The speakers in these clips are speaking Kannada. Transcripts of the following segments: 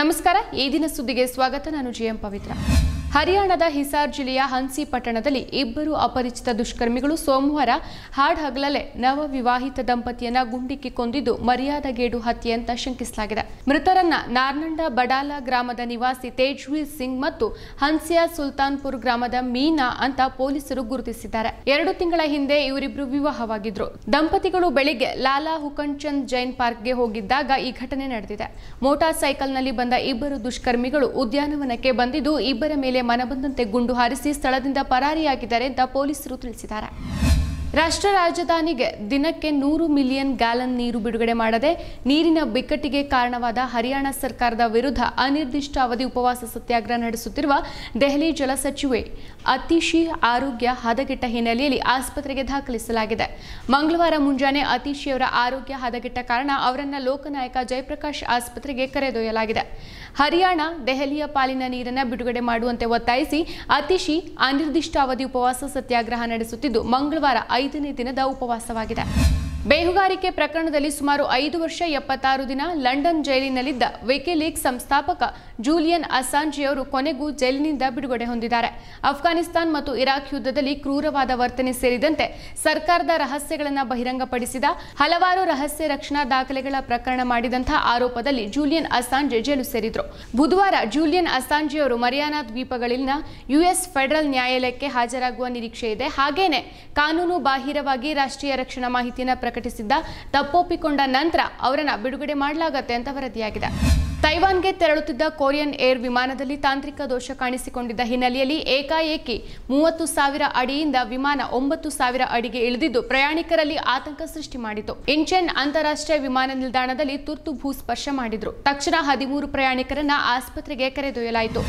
ನಮಸ್ಕಾರ ಈ ದಿನ ಸುದ್ದಿಗೆ ಸ್ವಾಗತ ನಾನು ಜಿಎಂ ಪವಿತ್ರ ಹರಿಯಾಣದ ಹಿಸಾರ್ ಜಿಲ್ಲೆಯ ಹನ್ಸಿ ಪಟ್ಟಣದಲ್ಲಿ ಇಬ್ಬರು ಅಪರಿಚಿತ ದುಷ್ಕರ್ಮಿಗಳು ಸೋಮವಾರ ನವ ನವವಿವಾಹಿತ ದಂಪತಿಯನ್ನ ಗುಂಡಿಕ್ಕಿ ಕೊಂದಿದ್ದು ಗೇಡು ಹತ್ಯೆ ಅಂತ ಶಂಕಿಸಲಾಗಿದೆ ಮೃತರನ್ನ ನಾರ್ನಂಡ ಬಡಾಲ ಗ್ರಾಮದ ನಿವಾಸಿ ತೇಜ್ವೀರ್ ಸಿಂಗ್ ಮತ್ತು ಹನ್ಸಿಯಾ ಸುಲ್ತಾನ್ಪುರ್ ಗ್ರಾಮದ ಮೀನಾ ಅಂತ ಪೊಲೀಸರು ಗುರುತಿಸಿದ್ದಾರೆ ಎರಡು ತಿಂಗಳ ಹಿಂದೆ ಇವರಿಬ್ರು ವಿವಾಹವಾಗಿದ್ರು ದಂಪತಿಗಳು ಬೆಳಿಗ್ಗೆ ಲಾಲಾ ಹುಕನ್ಚಂದ್ ಜೈನ್ ಪಾರ್ಕ್ಗೆ ಹೋಗಿದ್ದಾಗ ಈ ಘಟನೆ ನಡೆದಿದೆ ಮೋಟಾರ್ ಸೈಕಲ್ನಲ್ಲಿ ಬಂದ ಇಬ್ಬರು ದುಷ್ಕರ್ಮಿಗಳು ಉದ್ಯಾನವನಕ್ಕೆ ಬಂದಿದ್ದು ಇಬ್ಬರ ಮೇಲೆ ಮನಬಂದಂತೆ ಗುಂಡು ಹಾರಿಸಿ ಸ್ಥಳದಿಂದ ಪರಾರಿಯಾಗಿದ್ದಾರೆ ಅಂತ ಪೊಲೀಸರು ತಿಳಿಸಿದ್ದಾರೆ ರಾಷ್ಟ್ರ ರಾಜಧಾನಿಗೆ ದಿನಕ್ಕೆ ನೂರು ಮಿಲಿಯನ್ ಗ್ಯಾಲನ್ ನೀರು ಬಿಡುಗಡೆ ಮಾಡದೆ ನೀರಿನ ಬಿಕ್ಕಟ್ಟಿಗೆ ಕಾರಣವಾದ ಹರಿಯಾಣ ಸರ್ಕಾರದ ವಿರುದ್ಧ ಅನಿರ್ದಿಷ್ಟ ಅವಧಿ ಉಪವಾಸ ಸತ್ಯಾಗ್ರಹ ನಡೆಸುತ್ತಿರುವ ದೆಹಲಿ ಜಲ ಸಚಿವೆ ಅತಿಶಿ ಆರೋಗ್ಯ ಹದಗೆಟ್ಟ ಹಿನ್ನೆಲೆಯಲ್ಲಿ ಆಸ್ಪತ್ರೆಗೆ ದಾಖಲಿಸಲಾಗಿದೆ ಮಂಗಳವಾರ ಮುಂಜಾನೆ ಅತಿಶಿಯವರ ಆರೋಗ್ಯ ಹದಗೆಟ್ಟ ಕಾರಣ ಅವರನ್ನ ಲೋಕನಾಯಕ ಜಯಪ್ರಕಾಶ್ ಆಸ್ಪತ್ರೆಗೆ ಕರೆದೊಯ್ಯಲಾಗಿದೆ ಹರಿಯಾಣ ದೆಹಲಿಯ ಪಾಲಿನ ನೀರನ್ನ ಬಿಡುಗಡೆ ಮಾಡುವಂತೆ ಒತ್ತಾಯಿಸಿ ಅತಿಶಿ ಅನಿರ್ದಿಷ್ಟ ಅವಧಿ ಉಪವಾಸ ಸತ್ಯಾಗ್ರಹ ನಡೆಸುತ್ತಿದ್ದು ಮಂಗಳವಾರ ಐದನೇ ದಿನದ ಉಪವಾಸವಾಗಿದೆ ಬೇಹುಗಾರಿಕೆ ಪ್ರಕರಣದಲ್ಲಿ ಸುಮಾರು ಐದು ವರ್ಷ ಎಪ್ಪತ್ತಾರು ದಿನ ಲಂಡನ್ ಜೈಲಿನಲ್ಲಿದ್ದ ವಿಕಿಲೀಗ್ ಸಂಸ್ಥಾಪಕ ಜೂಲಿಯನ್ ಅಸಾಂಜಿಯವರು ಕೊನೆಗೂ ಜೈಲಿನಿಂದ ಬಿಡುಗಡೆ ಹೊಂದಿದ್ದಾರೆ ಅಫ್ಘಾನಿಸ್ತಾನ್ ಮತ್ತು ಇರಾಕ್ ಯುದ್ಧದಲ್ಲಿ ಕ್ರೂರವಾದ ವರ್ತನೆ ಸೇರಿದಂತೆ ಸರ್ಕಾರದ ರಹಸ್ಯಗಳನ್ನು ಬಹಿರಂಗಪಡಿಸಿದ ಹಲವಾರು ರಹಸ್ಯ ರಕ್ಷಣಾ ದಾಖಲೆಗಳ ಪ್ರಕರಣ ಮಾಡಿದಂತಹ ಆರೋಪದಲ್ಲಿ ಜೂಲಿಯನ್ ಅಸಾಂಜೆ ಜೈಲು ಸೇರಿದ್ರು ಬುಧವಾರ ಜೂಲಿಯನ್ ಅಸಾಂಜಿಯವರು ಮರಿಯಾನಾ ದ್ವೀಪಗಳಲ್ಲಿನ ಯುಎಸ್ ಫೆಡರಲ್ ನ್ಯಾಯಾಲಯಕ್ಕೆ ಹಾಜರಾಗುವ ನಿರೀಕ್ಷೆ ಇದೆ ಹಾಗೇನೆ ಕಾನೂನು ಬಾಹಿರವಾಗಿ ರಾಷ್ಟ್ರೀಯ ರಕ್ಷಣಾ ಮಾಹಿತಿಯನ್ನು ಪ್ರಕಟಿಸಿದ್ದ ತಪ್ಪೊಪ್ಪಿಕೊಂಡ ನಂತರ ಅವರನ್ನು ಬಿಡುಗಡೆ ಮಾಡಲಾಗತ್ತೆ ಅಂತ ವರದಿಯಾಗಿದೆ ತೈವಾನ್ಗೆ ತೆರಳುತ್ತಿದ್ದ ಕೊರಿಯನ್ ಏರ್ ವಿಮಾನದಲ್ಲಿ ತಾಂತ್ರಿಕ ದೋಷ ಕಾಣಿಸಿಕೊಂಡಿದ್ದ ಹಿನ್ನೆಲೆಯಲ್ಲಿ ಏಕಾಏಕಿ ಮೂವತ್ತು ಸಾವಿರ ಅಡಿಯಿಂದ ವಿಮಾನ ಒಂಬತ್ತು ಸಾವಿರ ಅಡಿಗೆ ಇಳಿದಿದ್ದು ಪ್ರಯಾಣಿಕರಲ್ಲಿ ಆತಂಕ ಸೃಷ್ಟಿ ಮಾಡಿತು ಇಂಚೆನ್ ಅಂತಾರಾಷ್ಟ್ರೀಯ ವಿಮಾನ ನಿಲ್ದಾಣದಲ್ಲಿ ತುರ್ತು ಭೂಸ್ಪರ್ಶ ಮಾಡಿದ್ರು ತಕ್ಷಣ ಹದಿಮೂರು ಪ್ರಯಾಣಿಕರನ್ನ ಆಸ್ಪತ್ರೆಗೆ ಕರೆದೊಯ್ಯಲಾಯಿತು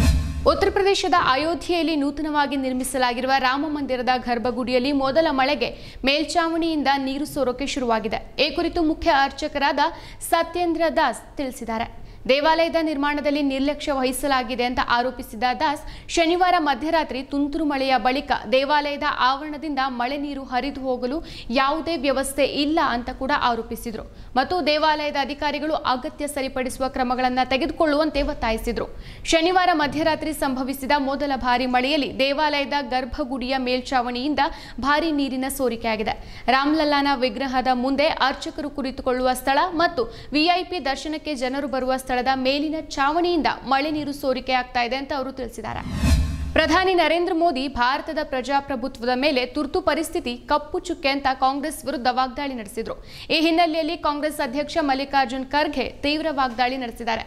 ಉತ್ತರ ಪ್ರದೇಶದ ಅಯೋಧ್ಯೆಯಲ್ಲಿ ನೂತನವಾಗಿ ನಿರ್ಮಿಸಲಾಗಿರುವ ರಾಮ ಮಂದಿರದ ಗರ್ಭಗುಡಿಯಲ್ಲಿ ಮೊದಲ ಮಳೆಗೆ ಮೇಲ್ಛಾವಣಿಯಿಂದ ನೀರು ಸೋರೋಕೆ ಶುರುವಾಗಿದೆ ಈ ಕುರಿತು ಮುಖ್ಯ ಅರ್ಚಕರಾದ ಸತ್ಯೇಂದ್ರ ದಾಸ್ ತಿಳಿಸಿದ್ದಾರೆ ದೇವಾಲಯದ ನಿರ್ಮಾಣದಲ್ಲಿ ನಿರ್ಲಕ್ಷ್ಯ ವಹಿಸಲಾಗಿದೆ ಅಂತ ಆರೋಪಿಸಿದ ದಾಸ್ ಶನಿವಾರ ಮಧ್ಯರಾತ್ರಿ ತುಂತುರು ಮಳೆಯ ಬಳಿಕ ದೇವಾಲಯದ ಆವರಣದಿಂದ ಮಳೆ ನೀರು ಹರಿದು ಹೋಗಲು ಯಾವುದೇ ವ್ಯವಸ್ಥೆ ಇಲ್ಲ ಅಂತ ಕೂಡ ಆರೋಪಿಸಿದರು ಮತ್ತು ದೇವಾಲಯದ ಅಧಿಕಾರಿಗಳು ಅಗತ್ಯ ಸರಿಪಡಿಸುವ ಕ್ರಮಗಳನ್ನು ತೆಗೆದುಕೊಳ್ಳುವಂತೆ ಒತ್ತಾಯಿಸಿದರು ಶನಿವಾರ ಮಧ್ಯರಾತ್ರಿ ಸಂಭವಿಸಿದ ಮೊದಲ ಭಾರಿ ಮಳೆಯಲ್ಲಿ ದೇವಾಲಯದ ಗರ್ಭಗುಡಿಯ ಮೇಲ್ಛಾವಣಿಯಿಂದ ಭಾರಿ ನೀರಿನ ಸೋರಿಕೆಯಾಗಿದೆ ರಾಮ್ಲಲ್ಲಾನ ವಿಗ್ರಹದ ಮುಂದೆ ಅರ್ಚಕರು ಕುರಿತುಕೊಳ್ಳುವ ಸ್ಥಳ ಮತ್ತು ವಿಐಪಿ ದರ್ಶನಕ್ಕೆ ಜನರು ಬರುವ ಸ್ಥಳ ಸ್ಥಳದ ಮೇಲಿನ ಛಾವಣಿಯಿಂದ ಮಳೆ ನೀರು ಸೋರಿಕೆಯಾಗ್ತಾ ಇದೆ ಅಂತ ಅವರು ತಿಳಿಸಿದ್ದಾರೆ ಪ್ರಧಾನಿ ನರೇಂದ್ರ ಮೋದಿ ಭಾರತದ ಪ್ರಜಾಪ್ರಭುತ್ವದ ಮೇಲೆ ತುರ್ತು ಪರಿಸ್ಥಿತಿ ಕಪ್ಪು ಚುಕ್ಕೆ ಅಂತ ಕಾಂಗ್ರೆಸ್ ವಿರುದ್ಧ ವಾಗ್ದಾಳಿ ನಡೆಸಿದರು ಈ ಹಿನ್ನೆಲೆಯಲ್ಲಿ ಕಾಂಗ್ರೆಸ್ ಅಧ್ಯಕ್ಷ ಮಲ್ಲಿಕಾರ್ಜುನ್ ಖರ್ಗೆ ತೀವ್ರ ವಾಗ್ದಾಳಿ ನಡೆಸಿದ್ದಾರೆ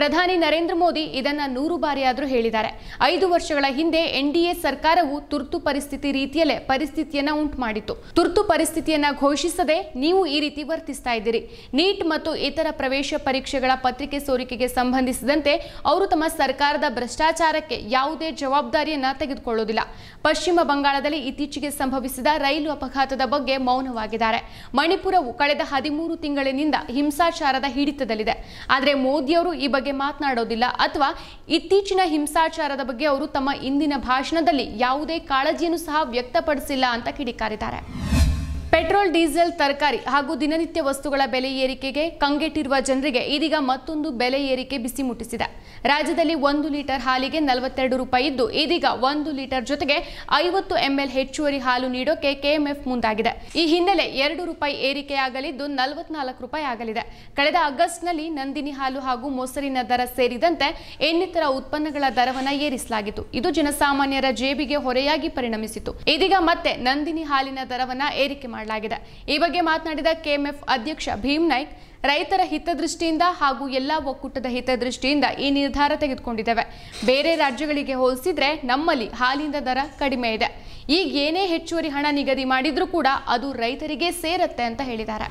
ಪ್ರಧಾನಿ ನರೇಂದ್ರ ಮೋದಿ ಇದನ್ನ ನೂರು ಬಾರಿಯಾದರೂ ಹೇಳಿದ್ದಾರೆ ಐದು ವರ್ಷಗಳ ಹಿಂದೆ ಎನ್ಡಿಎ ಸರ್ಕಾರವು ತುರ್ತು ಪರಿಸ್ಥಿತಿ ರೀತಿಯಲ್ಲೇ ಪರಿಸ್ಥಿತಿಯನ್ನ ಉಂಟು ಮಾಡಿತ್ತು ತುರ್ತು ಪರಿಸ್ಥಿತಿಯನ್ನ ಘೋಷಿಸದೆ ನೀವು ಈ ರೀತಿ ವರ್ತಿಸ್ತಾ ಇದ್ದೀರಿ ನೀಟ್ ಮತ್ತು ಇತರ ಪ್ರವೇಶ ಪರೀಕ್ಷೆಗಳ ಪತ್ರಿಕೆ ಸೋರಿಕೆಗೆ ಸಂಬಂಧಿಸಿದಂತೆ ಅವರು ತಮ್ಮ ಸರ್ಕಾರದ ಭ್ರಷ್ಟಾಚಾರಕ್ಕೆ ಯಾವುದೇ ಜವಾಬ್ದಾರಿಯನ್ನ ತೆಗೆದುಕೊಳ್ಳೋದಿಲ್ಲ ಪಶ್ಚಿಮ ಬಂಗಾಳದಲ್ಲಿ ಇತ್ತೀಚೆಗೆ ಸಂಭವಿಸಿದ ರೈಲು ಅಪಘಾತದ ಬಗ್ಗೆ ಮೌನವಾಗಿದ್ದಾರೆ ಮಣಿಪುರವು ಕಳೆದ ಹದಿಮೂರು ತಿಂಗಳಿನಿಂದ ಹಿಂಸಾಚಾರದ ಹಿಡಿತದಲ್ಲಿದೆ ಆದರೆ ಮೋದಿಯವರು ಈ ಬಗ್ಗೆ ಬಗ್ಗೆ ಮಾತನಾಡೋದಿಲ್ಲ ಅಥವಾ ಇತ್ತೀಚಿನ ಹಿಂಸಾಚಾರದ ಬಗ್ಗೆ ಅವರು ತಮ್ಮ ಇಂದಿನ ಭಾಷಣದಲ್ಲಿ ಯಾವುದೇ ಕಾಳಜಿಯನ್ನು ಸಹ ವ್ಯಕ್ತಪಡಿಸಿಲ್ಲ ಅಂತ ಕಿಡಿಕಾರಿದ್ದಾರೆ ಪೆಟ್ರೋಲ್ ಡೀಸೆಲ್ ತರಕಾರಿ ಹಾಗೂ ದಿನನಿತ್ಯ ವಸ್ತುಗಳ ಬೆಲೆ ಏರಿಕೆಗೆ ಕಂಗೆಟ್ಟಿರುವ ಜನರಿಗೆ ಇದೀಗ ಮತ್ತೊಂದು ಬೆಲೆ ಏರಿಕೆ ಬಿಸಿ ಮುಟ್ಟಿಸಿದೆ ರಾಜ್ಯದಲ್ಲಿ ಒಂದು ಲೀಟರ್ ಹಾಲಿಗೆ ನಲವತ್ತೆರಡು ರೂಪಾಯಿ ಇದ್ದು ಇದೀಗ ಒಂದು ಲೀಟರ್ ಜೊತೆಗೆ ಐವತ್ತು ಎಂಎಲ್ ಹೆಚ್ಚುವರಿ ಹಾಲು ನೀಡೋಕೆ ಕೆಎಂಎಫ್ ಮುಂದಾಗಿದೆ ಈ ಹಿನ್ನೆಲೆ ಎರಡು ರೂಪಾಯಿ ಏರಿಕೆಯಾಗಲಿದ್ದು ನಲವತ್ನಾಲ್ಕು ರೂಪಾಯಿ ಆಗಲಿದೆ ಕಳೆದ ಆಗಸ್ಟ್ನಲ್ಲಿ ನಂದಿನಿ ಹಾಲು ಹಾಗೂ ಮೊಸರಿನ ದರ ಸೇರಿದಂತೆ ಇನ್ನಿತರ ಉತ್ಪನ್ನಗಳ ದರವನ್ನು ಏರಿಸಲಾಗಿತ್ತು ಇದು ಜನಸಾಮಾನ್ಯರ ಜೇಬಿಗೆ ಹೊರೆಯಾಗಿ ಪರಿಣಮಿಸಿತು ಇದೀಗ ಮತ್ತೆ ನಂದಿನಿ ಹಾಲಿನ ದರವನ್ನು ಏರಿಕೆ ಮಾಡಿದೆ ಮಾಡಲಾಗಿದೆ ಈ ಬಗ್ಗೆ ಮಾತನಾಡಿದ ಕೆಎಂಎಫ್ ಅಧ್ಯಕ್ಷ ಭೀಮ್ ನಾಯ್ಕ್ ರೈತರ ಹಿತದೃಷ್ಟಿಯಿಂದ ಹಾಗೂ ಎಲ್ಲ ಒಕ್ಕೂಟದ ಹಿತದೃಷ್ಟಿಯಿಂದ ಈ ನಿರ್ಧಾರ ತೆಗೆದುಕೊಂಡಿದ್ದೇವೆ ಬೇರೆ ರಾಜ್ಯಗಳಿಗೆ ಹೋಲಿಸಿದ್ರೆ ನಮ್ಮಲ್ಲಿ ಹಾಲಿನ ದರ ಕಡಿಮೆ ಇದೆ ಈಗ ಏನೇ ಹೆಚ್ಚುವರಿ ಹಣ ನಿಗದಿ ಮಾಡಿದ್ರೂ ಕೂಡ ಅದು ರೈತರಿಗೆ ಸೇರತ್ತೆ ಅಂತ ಹೇಳಿದ್ದಾರೆ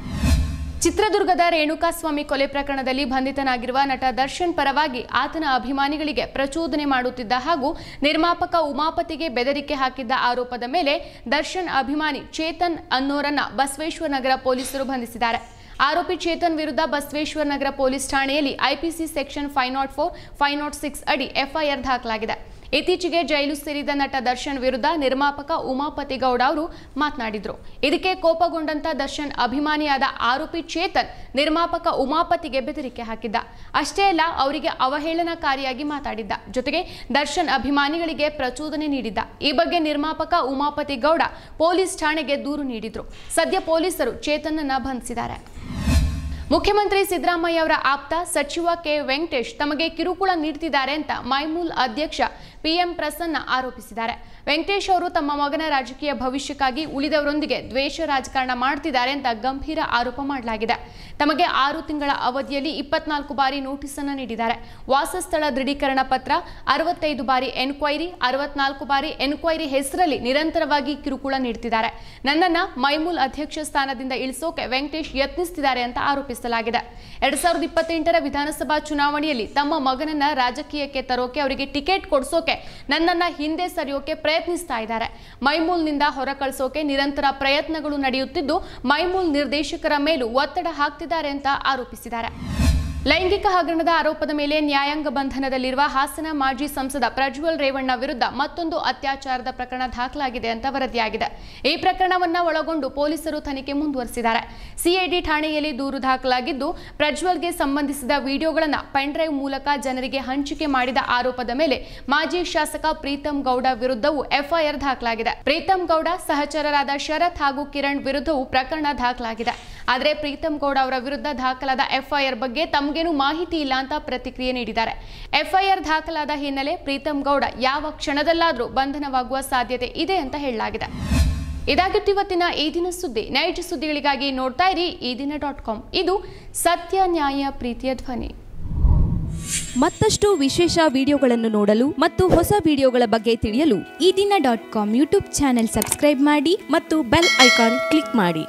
ಚಿತ್ರದುರ್ಗದ ರೇಣುಕಾಸ್ವಾಮಿ ಕೊಲೆ ಪ್ರಕರಣದಲ್ಲಿ ಬಂಧಿತನಾಗಿರುವ ನಟ ದರ್ಶನ್ ಪರವಾಗಿ ಆತನ ಅಭಿಮಾನಿಗಳಿಗೆ ಪ್ರಚೋದನೆ ಮಾಡುತ್ತಿದ್ದ ಹಾಗೂ ನಿರ್ಮಾಪಕ ಉಮಾಪತಿಗೆ ಬೆದರಿಕೆ ಹಾಕಿದ್ದ ಆರೋಪದ ಮೇಲೆ ದರ್ಶನ್ ಅಭಿಮಾನಿ ಚೇತನ್ ಅನ್ನೋರನ್ನ ಬಸವೇಶ್ವರ ನಗರ ಪೊಲೀಸರು ಬಂಧಿಸಿದ್ದಾರೆ ಆರೋಪಿ ಚೇತನ್ ವಿರುದ್ಧ ಬಸವೇಶ್ವರ ನಗರ ಪೊಲೀಸ್ ಠಾಣೆಯಲ್ಲಿ IPC section five naught four five naught six ಅಡಿ ಎಫ್ಐಆರ್ ದಾಖಲಾಗಿದೆ ಇತ್ತೀಚೆಗೆ ಜೈಲು ಸೇರಿದ ನಟ ದರ್ಶನ್ ವಿರುದ್ಧ ನಿರ್ಮಾಪಕ ಉಮಾಪತಿಗೌಡ ಗೌಡ ಅವರು ಮಾತನಾಡಿದರು ಇದಕ್ಕೆ ಕೋಪಗೊಂಡಂತ ದರ್ಶನ್ ಅಭಿಮಾನಿಯಾದ ಆರೋಪಿ ಚೇತನ್ ನಿರ್ಮಾಪಕ ಉಮಾಪತಿಗೆ ಬೆದರಿಕೆ ಹಾಕಿದ್ದ ಅಷ್ಟೇ ಅಲ್ಲ ಅವರಿಗೆ ಅವಹೇಳನಕಾರಿಯಾಗಿ ಮಾತಾಡಿದ್ದ ಜೊತೆಗೆ ದರ್ಶನ್ ಅಭಿಮಾನಿಗಳಿಗೆ ಪ್ರಚೋದನೆ ನೀಡಿದ್ದ ಈ ಬಗ್ಗೆ ನಿರ್ಮಾಪಕ ಉಮಾಪತಿ ಗೌಡ ಪೊಲೀಸ್ ಠಾಣೆಗೆ ದೂರು ನೀಡಿದ್ರು ಸದ್ಯ ಪೊಲೀಸರು ಚೇತನನ್ನ ಬಂಧಿಸಿದ್ದಾರೆ ಮುಖ್ಯಮಂತ್ರಿ ಸಿದ್ದರಾಮಯ್ಯ ಅವರ ಆಪ್ತ ಸಚಿವ ಕೆ ವೆಂಕಟೇಶ್ ತಮಗೆ ಕಿರುಕುಳ ನೀಡುತ್ತಿದ್ದಾರೆ ಅಂತ ಮೈಮೂಲ್ ಅಧ್ಯಕ್ಷ ಪಿಎಂ ಪ್ರಸನ್ನ ಆರೋಪಿಸಿದ್ದಾರೆ ವೆಂಕಟೇಶ್ ಅವರು ತಮ್ಮ ಮಗನ ರಾಜಕೀಯ ಭವಿಷ್ಯಕ್ಕಾಗಿ ಉಳಿದವರೊಂದಿಗೆ ದ್ವೇಷ ರಾಜಕಾರಣ ಮಾಡುತ್ತಿದ್ದಾರೆ ಅಂತ ಗಂಭೀರ ಆರೋಪ ಮಾಡಲಾಗಿದೆ ತಮಗೆ ಆರು ತಿಂಗಳ ಅವಧಿಯಲ್ಲಿ ಇಪ್ಪತ್ನಾಲ್ಕು ಬಾರಿ ನೋಟಿಸ್ ಅನ್ನು ನೀಡಿದ್ದಾರೆ ವಾಸಸ್ಥಳ ದೃಢೀಕರಣ ಪತ್ರ ಅರವತ್ತೈದು ಬಾರಿ ಎನ್ಕ್ವೈರಿ ಅರವತ್ನಾಲ್ಕು ಬಾರಿ ಎನ್ಕ್ವೈರಿ ಹೆಸರಲ್ಲಿ ನಿರಂತರವಾಗಿ ಕಿರುಕುಳ ನೀಡುತ್ತಿದ್ದಾರೆ ನನ್ನನ್ನ ಮೈಮೂಲ್ ಅಧ್ಯಕ್ಷ ಸ್ಥಾನದಿಂದ ಇಳಿಸೋಕೆ ವೆಂಕಟೇಶ್ ಯತ್ನಿಸುತ್ತಿದ್ದಾರೆ ಅಂತ ಆರೋಪಿಸಿದ್ದಾರೆ ಘೋಷಿಸಲಾಗಿದೆ ಎರಡ್ ಸಾವಿರದ ಇಪ್ಪತ್ತೆಂಟರ ವಿಧಾನಸಭಾ ಚುನಾವಣೆಯಲ್ಲಿ ತಮ್ಮ ಮಗನನ್ನ ರಾಜಕೀಯಕ್ಕೆ ತರೋಕೆ ಅವರಿಗೆ ಟಿಕೆಟ್ ಕೊಡಿಸೋಕೆ ನನ್ನನ್ನ ಹಿಂದೆ ಸರಿಯೋಕೆ ಪ್ರಯತ್ನಿಸ್ತಾ ಇದ್ದಾರೆ ಮೈಮೂಲ್ನಿಂದ ಹೊರ ಕಳಿಸೋಕೆ ನಿರಂತರ ಪ್ರಯತ್ನಗಳು ನಡೆಯುತ್ತಿದ್ದು ಮೈಮೂಲ್ ನಿರ್ದೇಶಕರ ಮೇಲೂ ಒತ್ತಡ ಹಾಕ್ತಿದ್ದಾರೆ ಅಂತ ಆರೋಪಿಸಿದ್ದಾರೆ ಲೈಂಗಿಕ ಹಗರಣದ ಆರೋಪದ ಮೇಲೆ ನ್ಯಾಯಾಂಗ ಬಂಧನದಲ್ಲಿರುವ ಹಾಸನ ಮಾಜಿ ಸಂಸದ ಪ್ರಜ್ವಲ್ ರೇವಣ್ಣ ವಿರುದ್ಧ ಮತ್ತೊಂದು ಅತ್ಯಾಚಾರದ ಪ್ರಕರಣ ದಾಖಲಾಗಿದೆ ಅಂತ ವರದಿಯಾಗಿದೆ ಈ ಪ್ರಕರಣವನ್ನ ಒಳಗೊಂಡು ಪೊಲೀಸರು ತನಿಖೆ ಮುಂದುವರೆಸಿದ್ದಾರೆ ಸಿಐಡಿ ಠಾಣೆಯಲ್ಲಿ ದೂರು ದಾಖಲಾಗಿದ್ದು ಪ್ರಜ್ವಲ್ಗೆ ಸಂಬಂಧಿಸಿದ ವಿಡಿಯೋಗಳನ್ನು ಪೆನ್ಡ್ರೈವ್ ಮೂಲಕ ಜನರಿಗೆ ಹಂಚಿಕೆ ಮಾಡಿದ ಆರೋಪದ ಮೇಲೆ ಮಾಜಿ ಶಾಸಕ ಪ್ರೀತಂ ಗೌಡ ವಿರುದ್ಧವೂ ಎಫ್ಐಆರ್ ದಾಖಲಾಗಿದೆ ಪ್ರೀತಂ ಗೌಡ ಸಹಚರರಾದ ಶರತ್ ಹಾಗೂ ಕಿರಣ್ ವಿರುದ್ಧವೂ ಪ್ರಕರಣ ದಾಖಲಾಗಿದೆ ಆದರೆ ಪ್ರೀತಮ್ ಗೌಡ ಅವರ ವಿರುದ್ಧ ದಾಖಲಾದ ಎಫ್ಐಆರ್ ಬಗ್ಗೆ ತಮಗೇನು ಮಾಹಿತಿ ಇಲ್ಲ ಅಂತ ಪ್ರತಿಕ್ರಿಯೆ ನೀಡಿದ್ದಾರೆ ಎಫ್ಐಆರ್ ದಾಖಲಾದ ಹಿನ್ನೆಲೆ ಪ್ರೀತಮ್ ಗೌಡ ಯಾವ ಕ್ಷಣದಲ್ಲಾದರೂ ಬಂಧನವಾಗುವ ಸಾಧ್ಯತೆ ಇದೆ ಅಂತ ಹೇಳಲಾಗಿದೆ ಇದಾಗಿತ್ತು ಇವತ್ತಿನ ಈ ದಿನ ಸುದ್ದಿ ನೈಜ ಸುದ್ದಿಗಳಿಗಾಗಿ ನೋಡ್ತಾ ಇರಿ ಈ ದಿನ ಡಾಟ್ ಕಾಮ್ ಇದು ಸತ್ಯ ನ್ಯಾಯ ಪ್ರೀತಿಯ ಧ್ವನಿ ಮತ್ತಷ್ಟು ವಿಶೇಷ ವಿಡಿಯೋಗಳನ್ನು ನೋಡಲು ಮತ್ತು ಹೊಸ ವಿಡಿಯೋಗಳ ಬಗ್ಗೆ ತಿಳಿಯಲು Ee Dina dot com YouTube channel subscribe ಮಾಡಿ ಮತ್ತು ಬೆಲ್ ಐಕಾನ್ ಕ್ಲಿಕ್ ಮಾಡಿ